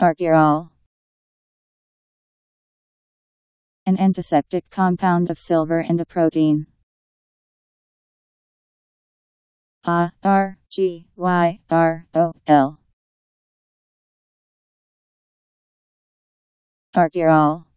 Argyrol, an antiseptic compound of silver and a protein. A R G Y R O L Argyrol